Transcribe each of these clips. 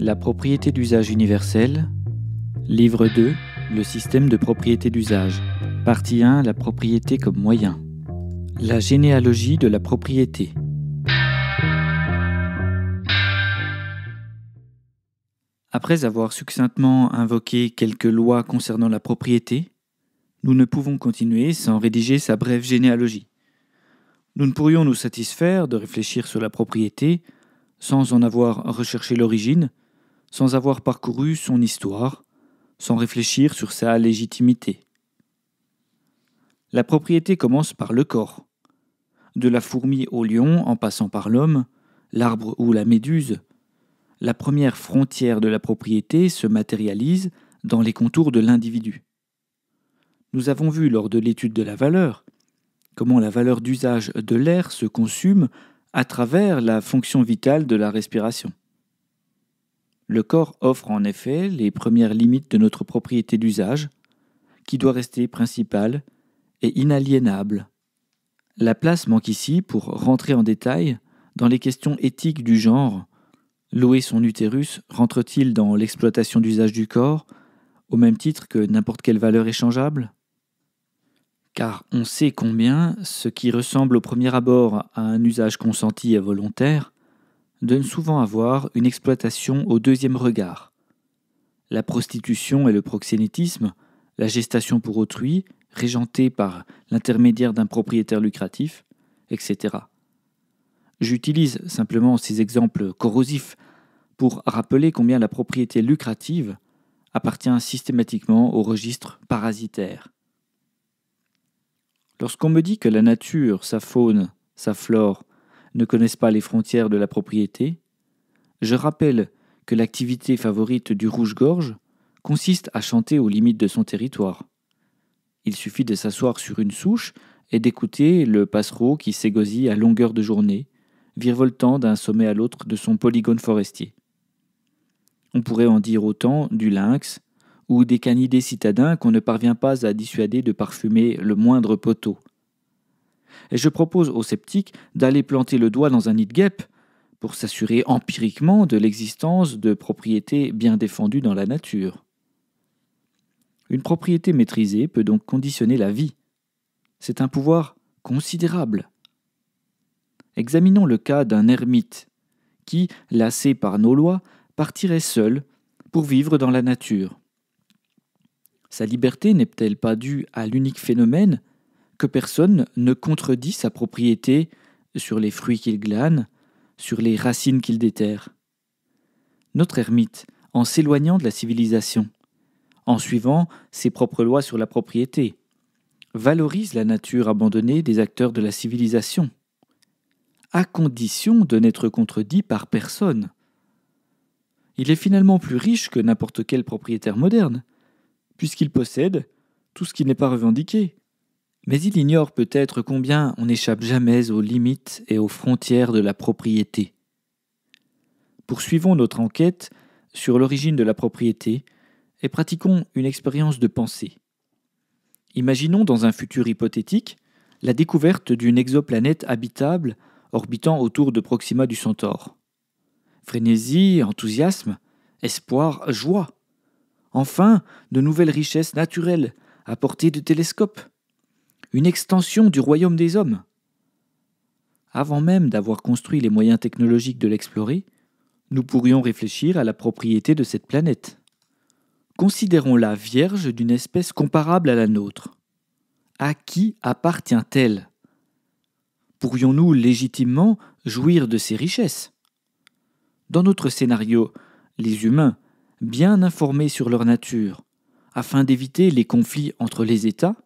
La propriété d'usage universel. Livre 2. Le système de propriété d'usage. Partie 1. La propriété comme moyen. La généalogie de la propriété. Après avoir succinctement invoqué quelques lois concernant la propriété, nous ne pouvons continuer sans rédiger sa brève généalogie. Nous ne pourrions nous satisfaire de réfléchir sur la propriété sans en avoir recherché l'origine, sans avoir parcouru son histoire, sans réfléchir sur sa légitimité. La propriété commence par le corps. De la fourmi au lion, en passant par l'homme, l'arbre ou la méduse, la première frontière de la propriété se matérialise dans les contours de l'individu. Nous avons vu lors de l'étude de la valeur comment la valeur d'usage de l'air se consume à travers la fonction vitale de la respiration. Le corps offre en effet les premières limites de notre propriété d'usage, qui doit rester principale et inaliénable. La place manque ici pour rentrer en détail dans les questions éthiques du genre. Louer son utérus rentre-t-il dans l'exploitation d'usage du corps, au même titre que n'importe quelle valeur échangeable Car on sait combien ce qui ressemble au premier abord à un usage consenti et volontaire donnent souvent à voir une exploitation au deuxième regard. La prostitution et le proxénétisme, la gestation pour autrui, régentée par l'intermédiaire d'un propriétaire lucratif, etc. J'utilise simplement ces exemples corrosifs pour rappeler combien la propriété lucrative appartient systématiquement au registre parasitaire. Lorsqu'on me dit que la nature, sa faune, sa flore, ne connaissent pas les frontières de la propriété, je rappelle que l'activité favorite du rouge-gorge consiste à chanter aux limites de son territoire. Il suffit de s'asseoir sur une souche et d'écouter le passereau qui s'égosille à longueur de journée, virevoltant d'un sommet à l'autre de son polygone forestier. On pourrait en dire autant du lynx ou des canidés citadins qu'on ne parvient pas à dissuader de parfumer le moindre poteau, et je propose aux sceptiques d'aller planter le doigt dans un nid de guêpe pour s'assurer empiriquement de l'existence de propriétés bien défendues dans la nature. Une propriété maîtrisée peut donc conditionner la vie. C'est un pouvoir considérable. Examinons le cas d'un ermite qui, lassé par nos lois, partirait seul pour vivre dans la nature. Sa liberté n'est-elle pas due à l'unique phénomène que personne ne contredit sa propriété sur les fruits qu'il glane, sur les racines qu'il déterre. Notre ermite, en s'éloignant de la civilisation, en suivant ses propres lois sur la propriété, valorise la nature abandonnée des acteurs de la civilisation, à condition de n'être contredit par personne. Il est finalement plus riche que n'importe quel propriétaire moderne, puisqu'il possède tout ce qui n'est pas revendiqué, mais il ignore peut-être combien on n'échappe jamais aux limites et aux frontières de la propriété. Poursuivons notre enquête sur l'origine de la propriété et pratiquons une expérience de pensée. Imaginons dans un futur hypothétique la découverte d'une exoplanète habitable orbitant autour de Proxima du Centaure. Frénésie, enthousiasme, espoir, joie. Enfin, de nouvelles richesses naturelles à portée de télescopes une extension du royaume des hommes. Avant même d'avoir construit les moyens technologiques de l'explorer, nous pourrions réfléchir à la propriété de cette planète. Considérons-la vierge d'une espèce comparable à la nôtre. À qui appartient-elle Pourrions-nous légitimement jouir de ses richesses Dans notre scénario, les humains, bien informés sur leur nature, afin d'éviter les conflits entre les États,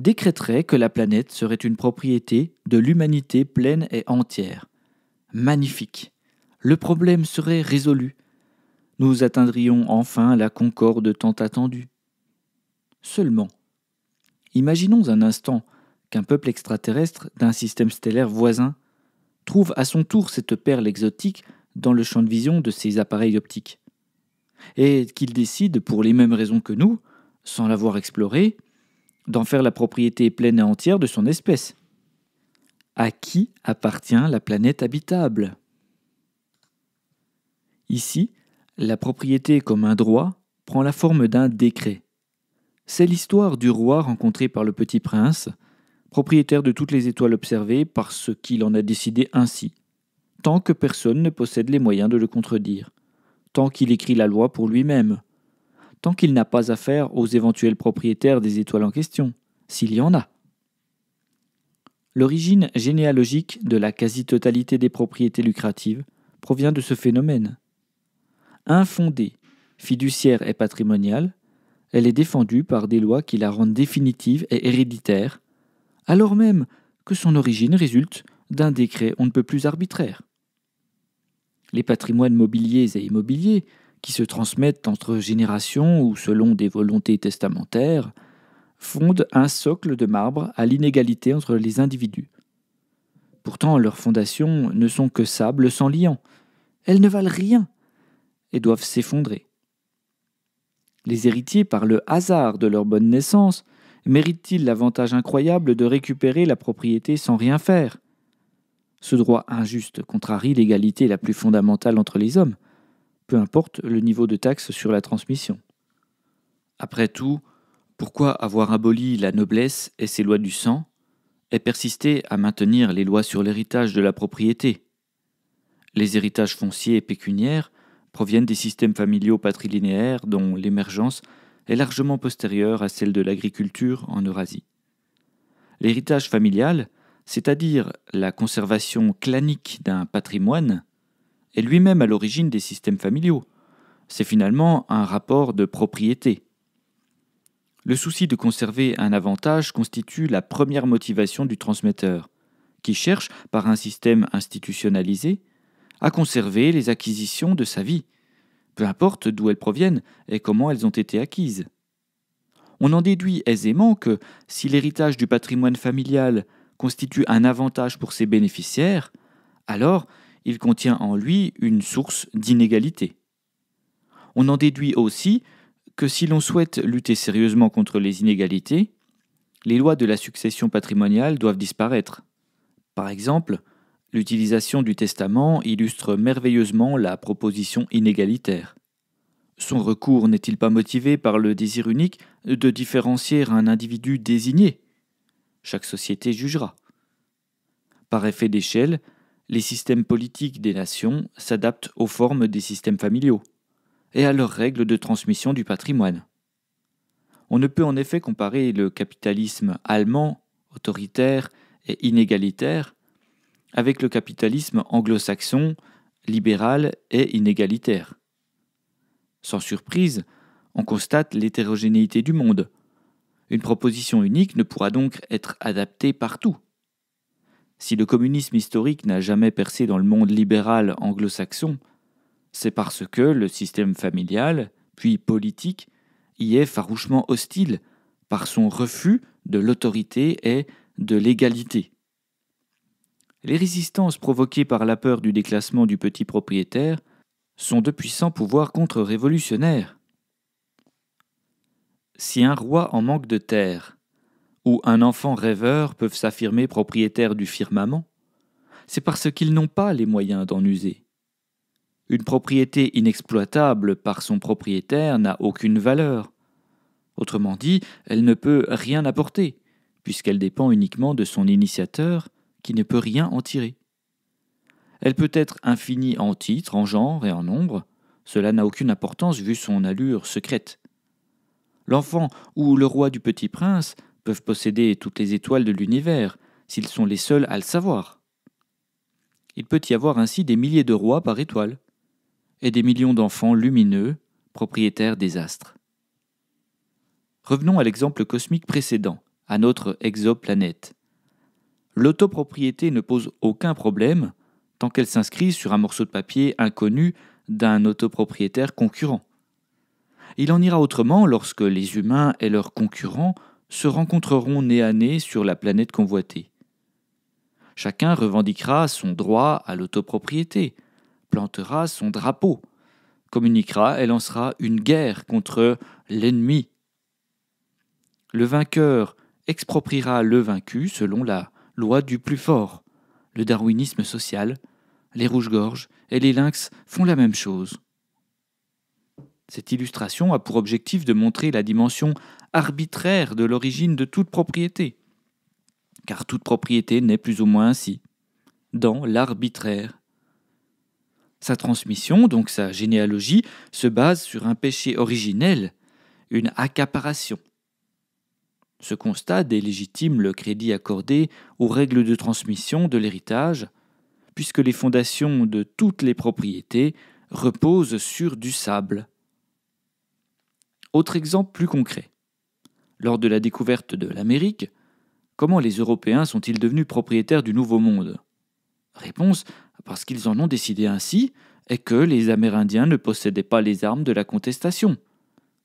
décréterait que la planète serait une propriété de l'humanité pleine et entière. Magnifique. Le problème serait résolu. Nous atteindrions enfin la concorde tant attendue. Seulement, imaginons un instant qu'un peuple extraterrestre d'un système stellaire voisin trouve à son tour cette perle exotique dans le champ de vision de ses appareils optiques, et qu'il décide, pour les mêmes raisons que nous, sans l'avoir explorée, d'en faire la propriété pleine et entière de son espèce. À qui appartient la planète habitable Ici, la propriété comme un droit prend la forme d'un décret. C'est l'histoire du roi rencontré par le petit prince, propriétaire de toutes les étoiles observées parce qu'il en a décidé ainsi, tant que personne ne possède les moyens de le contredire, tant qu'il écrit la loi pour lui-même, tant qu'il n'a pas affaire aux éventuels propriétaires des étoiles en question, s'il y en a. L'origine généalogique de la quasi-totalité des propriétés lucratives provient de ce phénomène. Infondée, fiduciaire et patrimoniale, elle est défendue par des lois qui la rendent définitive et héréditaire, alors même que son origine résulte d'un décret on ne peut plus arbitraire. Les patrimoines mobiliers et immobiliers qui se transmettent entre générations ou selon des volontés testamentaires, fondent un socle de marbre à l'inégalité entre les individus. Pourtant, leurs fondations ne sont que sable sans liant. Elles ne valent rien et doivent s'effondrer. Les héritiers, par le hasard de leur bonne naissance, méritent-ils l'avantage incroyable de récupérer la propriété sans rien faire Ce droit injuste contrarie l'égalité la plus fondamentale entre les hommes peu importe le niveau de taxe sur la transmission. Après tout, pourquoi avoir aboli la noblesse et ses lois du sang, et persister à maintenir les lois sur l'héritage de la propriété Les héritages fonciers et pécuniaires proviennent des systèmes familiaux patrilinéaires dont l'émergence est largement postérieure à celle de l'agriculture en Eurasie. L'héritage familial, c'est-à-dire la conservation clanique d'un patrimoine, est lui-même à l'origine des systèmes familiaux. C'est finalement un rapport de propriété. Le souci de conserver un avantage constitue la première motivation du transmetteur, qui cherche, par un système institutionnalisé, à conserver les acquisitions de sa vie, peu importe d'où elles proviennent et comment elles ont été acquises. On en déduit aisément que, si l'héritage du patrimoine familial constitue un avantage pour ses bénéficiaires, alors il contient en lui une source d'inégalité. On en déduit aussi que si l'on souhaite lutter sérieusement contre les inégalités, les lois de la succession patrimoniale doivent disparaître. Par exemple, l'utilisation du testament illustre merveilleusement la proposition inégalitaire. Son recours n'est-il pas motivé par le désir unique de différencier un individu désigné Chaque société jugera. Par effet d'échelle, les systèmes politiques des nations s'adaptent aux formes des systèmes familiaux et à leurs règles de transmission du patrimoine. On ne peut en effet comparer le capitalisme allemand, autoritaire et inégalitaire, avec le capitalisme anglo-saxon, libéral et inégalitaire. Sans surprise, on constate l'hétérogénéité du monde. Une proposition unique ne pourra donc être adaptée partout. Si le communisme historique n'a jamais percé dans le monde libéral anglo-saxon, c'est parce que le système familial, puis politique, y est farouchement hostile par son refus de l'autorité et de l'égalité. Les résistances provoquées par la peur du déclassement du petit propriétaire sont de puissants pouvoirs contre-révolutionnaires. Si un roi en manque de terre, ou un enfant rêveur peuvent s'affirmer propriétaire du firmament, c'est parce qu'ils n'ont pas les moyens d'en user. Une propriété inexploitable par son propriétaire n'a aucune valeur. Autrement dit, elle ne peut rien apporter, puisqu'elle dépend uniquement de son initiateur, qui ne peut rien en tirer. Elle peut être infinie en titre, en genre et en nombre, cela n'a aucune importance vu son allure secrète. L'enfant ou le roi du petit prince peuvent posséder toutes les étoiles de l'univers, s'ils sont les seuls à le savoir. Il peut y avoir ainsi des milliers de rois par étoile, et des millions d'enfants lumineux, propriétaires des astres. Revenons à l'exemple cosmique précédent, à notre exoplanète. L'autopropriété ne pose aucun problème tant qu'elle s'inscrit sur un morceau de papier inconnu d'un autopropriétaire concurrent. Il en ira autrement lorsque les humains et leurs concurrents se rencontreront nez à nez sur la planète convoitée. Chacun revendiquera son droit à l'autopropriété, plantera son drapeau, communiquera et lancera une guerre contre l'ennemi. Le vainqueur expropriera le vaincu selon la loi du plus fort. Le darwinisme social, les rouges-gorges et les lynx font la même chose. Cette illustration a pour objectif de montrer la dimension arbitraire de l'origine de toute propriété, car toute propriété naît plus ou moins ainsi, dans l'arbitraire. Sa transmission, donc sa généalogie, se base sur un péché originel, une accaparation. Ce constat délégitime le crédit accordé aux règles de transmission de l'héritage, puisque les fondations de toutes les propriétés reposent sur du sable. Autre exemple plus concret lors de la découverte de l'Amérique, comment les Européens sont-ils devenus propriétaires du Nouveau Monde Réponse parce qu'ils en ont décidé ainsi et que les Amérindiens ne possédaient pas les armes de la contestation.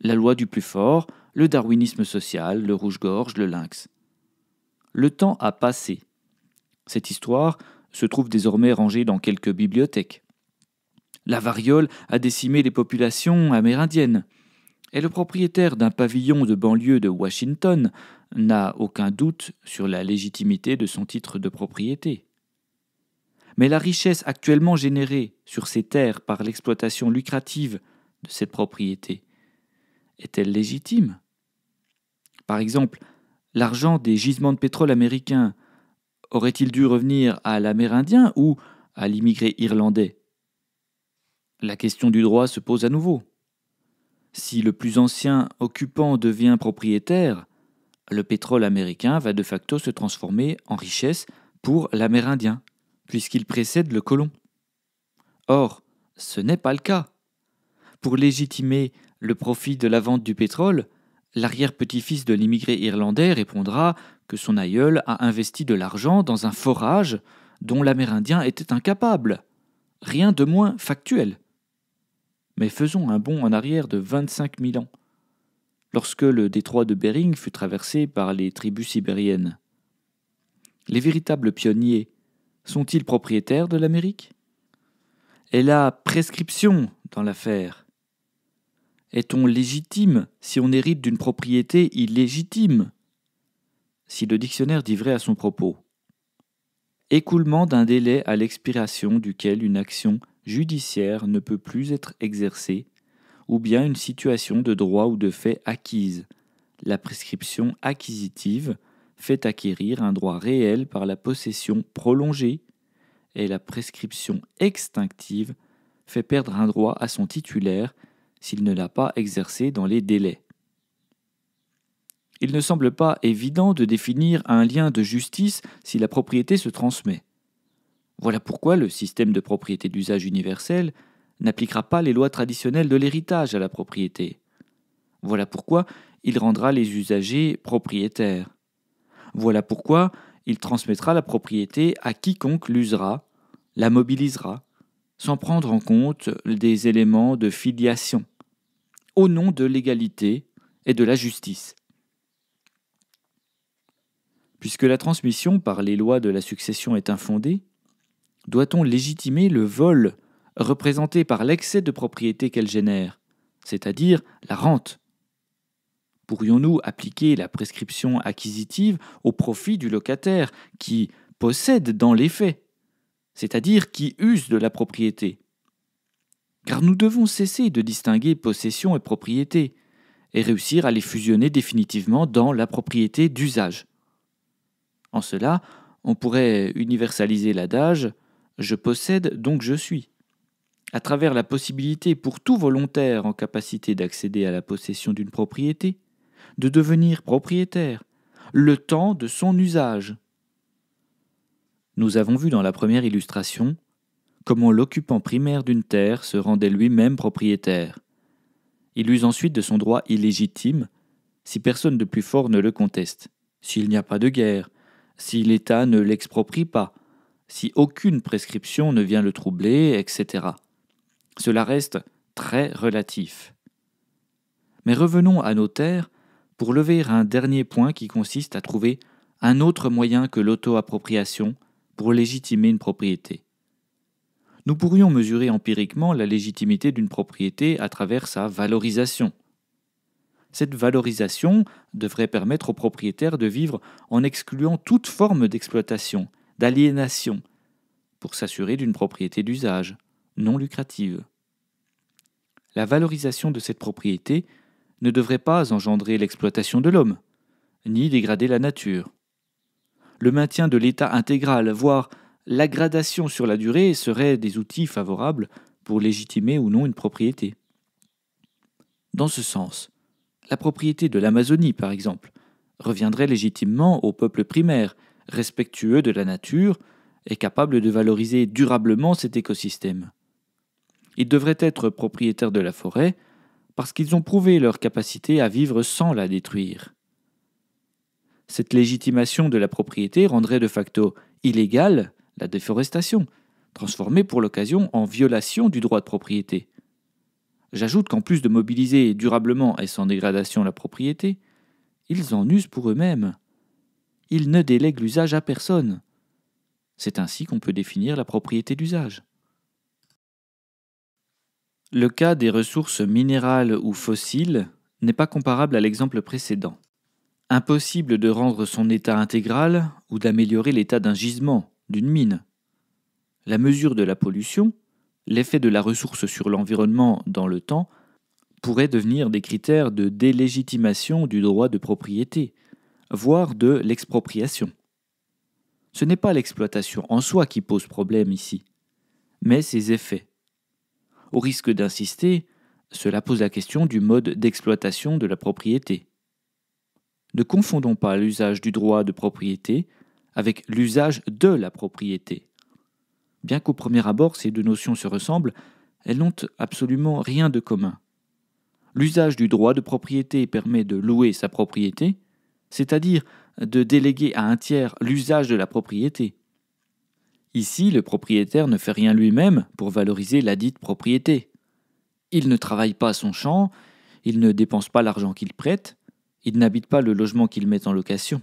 La loi du plus fort, le darwinisme social, le rouge-gorge, le lynx. Le temps a passé. Cette histoire se trouve désormais rangée dans quelques bibliothèques. La variole a décimé les populations amérindiennes et le propriétaire d'un pavillon de banlieue de Washington n'a aucun doute sur la légitimité de son titre de propriété. Mais la richesse actuellement générée sur ces terres par l'exploitation lucrative de cette propriété est-elle légitime Par exemple, l'argent des gisements de pétrole américains aurait-il dû revenir à l'Amérindien ou à l'immigré irlandais La question du droit se pose à nouveau. Si le plus ancien occupant devient propriétaire, le pétrole américain va de facto se transformer en richesse pour l'Amérindien, puisqu'il précède le colon. Or, ce n'est pas le cas. Pour légitimer le profit de la vente du pétrole, l'arrière-petit-fils de l'immigré irlandais répondra que son aïeul a investi de l'argent dans un forage dont l'Amérindien était incapable. Rien de moins factuel. Mais faisons un bond en arrière de 25 000 ans, lorsque le détroit de Bering fut traversé par les tribus sibériennes. Les véritables pionniers sont-ils propriétaires de l'Amérique Est la prescription dans l'affaire Est-on légitime si on hérite d'une propriété illégitime Si le dictionnaire dit vrai à son propos. Écoulement d'un délai à l'expiration duquel une action judiciaire ne peut plus être exercée, ou bien une situation de droit ou de fait acquise. La prescription acquisitive fait acquérir un droit réel par la possession prolongée, et la prescription extinctive fait perdre un droit à son titulaire s'il ne l'a pas exercé dans les délais. Il ne semble pas évident de définir un lien de justice si la propriété se transmet. Voilà pourquoi le système de propriété d'usage universel n'appliquera pas les lois traditionnelles de l'héritage à la propriété. Voilà pourquoi il rendra les usagers propriétaires. Voilà pourquoi il transmettra la propriété à quiconque l'usera, la mobilisera, sans prendre en compte des éléments de filiation, au nom de l'égalité et de la justice. Puisque la transmission par les lois de la succession est infondée, doit-on légitimer le vol représenté par l'excès de propriété qu'elle génère, c'est-à-dire la rente Pourrions-nous appliquer la prescription acquisitive au profit du locataire qui possède dans les faits, c'est-à-dire qui use de la propriété Car nous devons cesser de distinguer possession et propriété et réussir à les fusionner définitivement dans la propriété d'usage. En cela, on pourrait universaliser l'adage je possède, donc je suis. À travers la possibilité pour tout volontaire en capacité d'accéder à la possession d'une propriété, de devenir propriétaire, le temps de son usage. Nous avons vu dans la première illustration comment l'occupant primaire d'une terre se rendait lui-même propriétaire. Il use ensuite de son droit illégitime, si personne de plus fort ne le conteste, s'il n'y a pas de guerre, si l'État ne l'exproprie pas, si aucune prescription ne vient le troubler, etc. Cela reste très relatif. Mais revenons à nos terres pour lever un dernier point qui consiste à trouver un autre moyen que l'auto-appropriation pour légitimer une propriété. Nous pourrions mesurer empiriquement la légitimité d'une propriété à travers sa valorisation. Cette valorisation devrait permettre aux propriétaires de vivre en excluant toute forme d'exploitation, d'aliénation, pour s'assurer d'une propriété d'usage, non lucrative. La valorisation de cette propriété ne devrait pas engendrer l'exploitation de l'homme, ni dégrader la nature. Le maintien de l'état intégral, voire l'aggradation sur la durée, seraient des outils favorables pour légitimer ou non une propriété. Dans ce sens, la propriété de l'Amazonie, par exemple, reviendrait légitimement au peuple primaire respectueux de la nature et capable de valoriser durablement cet écosystème. Ils devraient être propriétaires de la forêt parce qu'ils ont prouvé leur capacité à vivre sans la détruire. Cette légitimation de la propriété rendrait de facto illégale la déforestation, transformée pour l'occasion en violation du droit de propriété. J'ajoute qu'en plus de mobiliser durablement et sans dégradation la propriété, ils en usent pour eux-mêmes il ne délègue l'usage à personne. C'est ainsi qu'on peut définir la propriété d'usage. Le cas des ressources minérales ou fossiles n'est pas comparable à l'exemple précédent. Impossible de rendre son état intégral ou d'améliorer l'état d'un gisement, d'une mine. La mesure de la pollution, l'effet de la ressource sur l'environnement dans le temps, pourrait devenir des critères de délégitimation du droit de propriété, voire de l'expropriation. Ce n'est pas l'exploitation en soi qui pose problème ici, mais ses effets. Au risque d'insister, cela pose la question du mode d'exploitation de la propriété. Ne confondons pas l'usage du droit de propriété avec l'usage de la propriété. Bien qu'au premier abord ces deux notions se ressemblent, elles n'ont absolument rien de commun. L'usage du droit de propriété permet de louer sa propriété, c'est-à-dire de déléguer à un tiers l'usage de la propriété. Ici, le propriétaire ne fait rien lui-même pour valoriser la dite propriété. Il ne travaille pas son champ, il ne dépense pas l'argent qu'il prête, il n'habite pas le logement qu'il met en location.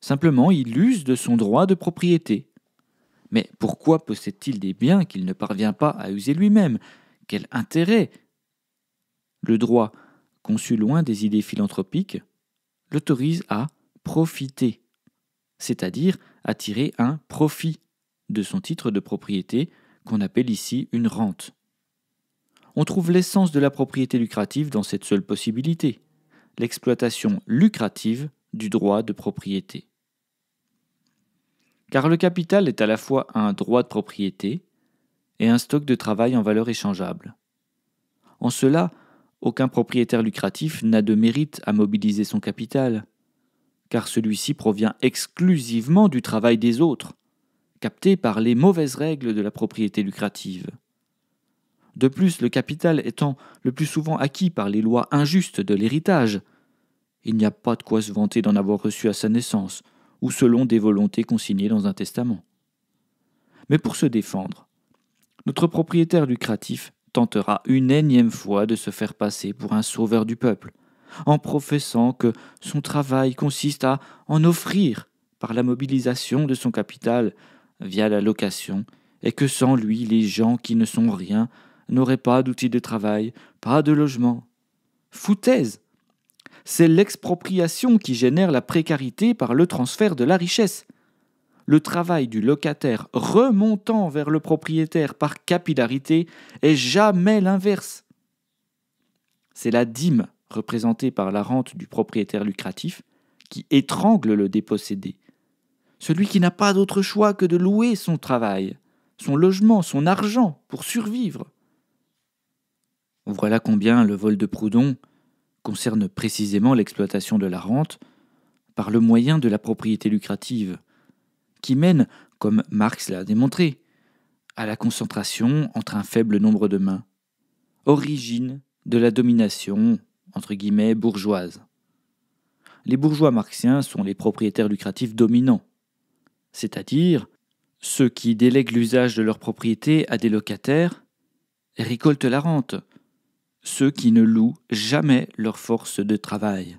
Simplement, il use de son droit de propriété. Mais pourquoi possède-t-il des biens qu'il ne parvient pas à user lui-même Quel intérêt Le droit, conçu loin des idées philanthropiques, l'autorise à profiter, c'est-à-dire à tirer un profit de son titre de propriété qu'on appelle ici une rente. On trouve l'essence de la propriété lucrative dans cette seule possibilité, l'exploitation lucrative du droit de propriété. Car le capital est à la fois un droit de propriété et un stock de travail en valeur échangeable. En cela, aucun propriétaire lucratif n'a de mérite à mobiliser son capital, car celui-ci provient exclusivement du travail des autres, capté par les mauvaises règles de la propriété lucrative. De plus, le capital étant le plus souvent acquis par les lois injustes de l'héritage, il n'y a pas de quoi se vanter d'en avoir reçu à sa naissance, ou selon des volontés consignées dans un testament. Mais pour se défendre, notre propriétaire lucratif tentera une énième fois de se faire passer pour un sauveur du peuple, en professant que son travail consiste à en offrir par la mobilisation de son capital via la location, et que sans lui les gens qui ne sont rien n'auraient pas d'outils de travail, pas de logement. Foutaise C'est l'expropriation qui génère la précarité par le transfert de la richesse le travail du locataire remontant vers le propriétaire par capillarité est jamais l'inverse. C'est la dîme représentée par la rente du propriétaire lucratif qui étrangle le dépossédé, celui qui n'a pas d'autre choix que de louer son travail, son logement, son argent pour survivre. Voilà combien le vol de Proudhon concerne précisément l'exploitation de la rente par le moyen de la propriété lucrative, qui mène, comme Marx l'a démontré, à la concentration entre un faible nombre de mains. Origine de la domination, entre guillemets, bourgeoise. Les bourgeois marxiens sont les propriétaires lucratifs dominants, c'est-à-dire ceux qui délèguent l'usage de leurs propriétés à des locataires et récoltent la rente, ceux qui ne louent jamais leur force de travail.